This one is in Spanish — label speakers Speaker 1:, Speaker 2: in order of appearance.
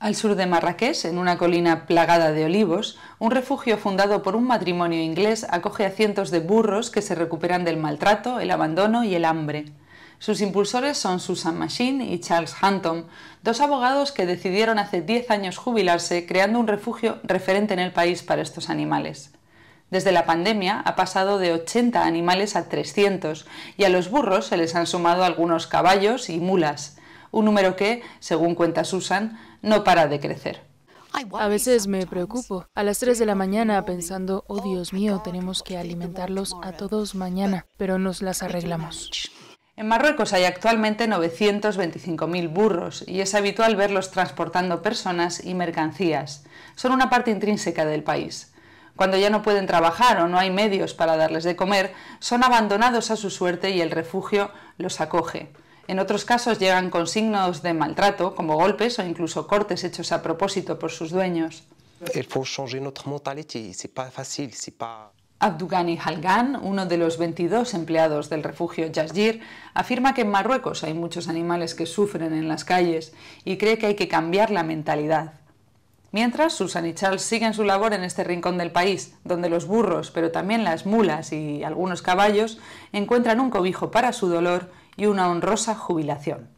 Speaker 1: Al sur de Marrakech, en una colina plagada de olivos, un refugio fundado por un matrimonio inglés acoge a cientos de burros que se recuperan del maltrato, el abandono y el hambre. Sus impulsores son Susan Machine y Charles Huntom, dos abogados que decidieron hace 10 años jubilarse creando un refugio referente en el país para estos animales. Desde la pandemia ha pasado de 80 animales a 300 y a los burros se les han sumado algunos caballos y mulas un número que, según cuenta Susan, no para de crecer.
Speaker 2: A veces me preocupo a las 3 de la mañana pensando, oh Dios mío, tenemos que alimentarlos a todos mañana, pero nos las arreglamos. En Marruecos hay actualmente 925.000
Speaker 1: burros y es habitual verlos transportando personas y mercancías. Son una parte intrínseca del país. Cuando ya no pueden trabajar o no hay medios para darles de comer, son abandonados a su suerte y el refugio los acoge. En otros casos llegan con signos de maltrato, como golpes o incluso cortes hechos a propósito por sus dueños. Abdougani Halgan, uno de los 22 empleados del refugio yajir afirma que en Marruecos hay muchos animales que sufren en las calles y cree que hay que cambiar la mentalidad. Mientras, Susan y Charles siguen su labor en este rincón del país, donde los burros, pero también las mulas y algunos caballos, encuentran un cobijo para su dolor y una honrosa jubilación.